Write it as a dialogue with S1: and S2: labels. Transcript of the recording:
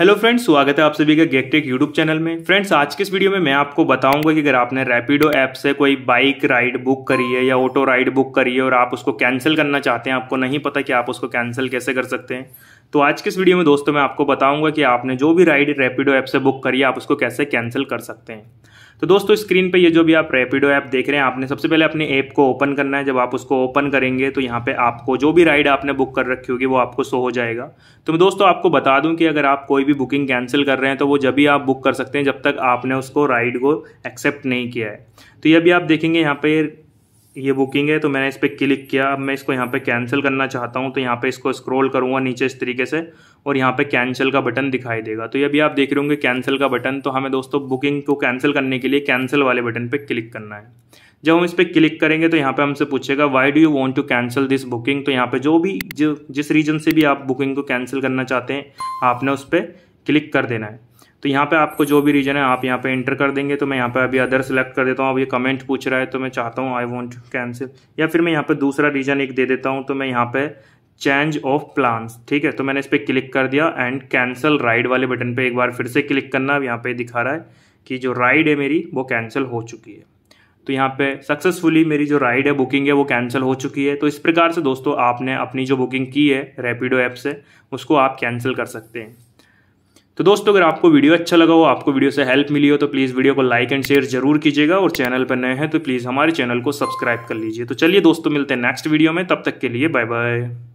S1: hello friends स्वागत है आप सभी का गेकटेक यूट्यूब चैनल में फ्रेंड्स आज के इस वीडियो में मैं आपको बताऊंगा कि अगर आपने रैपिडो ऐप से कोई बाइक राइड बुक करी है या ऑटो राइड बुक करी है और आप उसको कैंसिल करना चाहते हैं आपको नहीं पता कि आप उसको कैंसिल कैसे कर सकते हैं तो आज के इस वीडियो में दोस्तों मैं आपको बताऊंगा कि आपने जो भी राइड रैपिडो ऐप से बुक करी है आप उसको कैसे कैंसिल कर सकते हैं तो दोस्तों स्क्रीन पे ये जो भी आप रैपिडो ऐप देख रहे हैं आपने सबसे पहले अपने ऐप को ओपन करना है जब आप उसको ओपन करेंगे तो यहाँ पे आपको जो भी राइड आपने बुक कर रखी होगी वो आपको शो हो जाएगा तो मैं दोस्तों आपको बता दूं कि अगर आप कोई भी बुकिंग कैंसिल कर रहे हैं तो वो जब भी आप बुक कर सकते हैं जब तक आपने उसको राइड को एक्सेप्ट नहीं किया है तो ये भी आप देखेंगे यहाँ पर ये बुकिंग है तो मैंने इस पर क्लिक किया अब मैं इसको यहाँ पे कैंसिल करना चाहता हूँ तो यहाँ पे इसको स्क्रॉल करूँगा नीचे इस तरीके से और यहाँ पे कैंसिल का बटन दिखाई देगा तो ये अभी आप देख रहे होंगे कैंसिल का बटन तो हमें दोस्तों बुकिंग को कैंसिल करने के लिए कैंसिल वाले बटन पर क्लिक करना है जब हम इस पर क्लिक करेंगे तो यहाँ पर हमसे पूछेगा why do you want to cancel this booking तो यहाँ पर जो भी जो जिस रीजन से भी आप बुकिंग को कैंसिल करना चाहते हैं आपने उस पर क्लिक कर देना है तो यहाँ पे आपको जो भी रीजन है आप यहाँ पे एंटर कर देंगे तो मैं यहाँ पे अभी अदर सेलेक्ट कर देता हूँ अब ये कमेंट पूछ रहा है तो मैं चाहता हूँ आई वॉन्ट कैंसिल या फिर मैं यहाँ पे दूसरा रीजन एक दे देता हूँ तो मैं यहाँ पे चेंज ऑफ प्लान्स ठीक है तो मैंने इस पर क्लिक कर दिया एंड कैंसिल राइड वाले बटन पर एक बार फिर से क्लिक करना अब यहाँ पे दिखा रहा है कि जो राइड है मेरी वो कैंसिल हो चुकी है तो यहाँ पे सक्सेसफुली मेरी जो राइड है बुकिंग है वो कैंसिल हो चुकी है तो इस प्रकार से दोस्तों आपने अपनी जो बुकिंग की है रैपिडो ऐप से उसको आप कैंसिल कर सकते हैं तो दोस्तों अगर आपको वीडियो अच्छा लगा हो आपको वीडियो से हेल्प मिली हो तो प्लीज़ वीडियो को लाइक एंड शेयर जरूर कीजिएगा और चैनल पर नए हैं तो प्लीज़ हमारे चैनल को सब्सक्राइब कर लीजिए तो चलिए दोस्तों मिलते हैं नेक्स्ट वीडियो में तब तक के लिए बाय बाय